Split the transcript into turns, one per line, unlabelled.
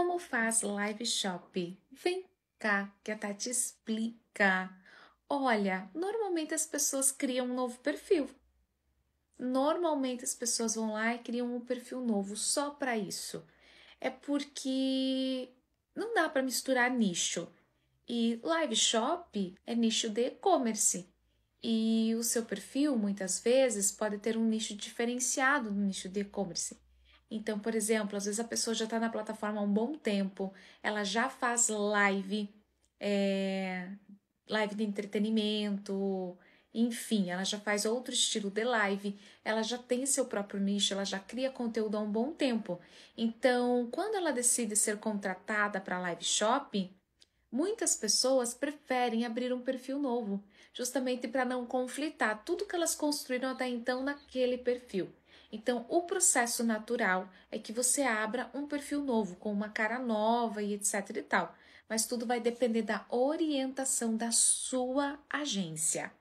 Como faz live shop? Vem cá que a Tati explica. Olha, normalmente as pessoas criam um novo perfil. Normalmente as pessoas vão lá e criam um perfil novo só para isso. É porque não dá para misturar nicho. E live shop é nicho de e-commerce. E o seu perfil muitas vezes pode ter um nicho diferenciado no nicho de e-commerce. Então, por exemplo, às vezes a pessoa já está na plataforma há um bom tempo, ela já faz live, é, live de entretenimento, enfim, ela já faz outro estilo de live, ela já tem seu próprio nicho, ela já cria conteúdo há um bom tempo. Então, quando ela decide ser contratada para live shop, muitas pessoas preferem abrir um perfil novo, justamente para não conflitar tudo que elas construíram até então naquele perfil. Então, o processo natural é que você abra um perfil novo, com uma cara nova e etc e tal. Mas tudo vai depender da orientação da sua agência.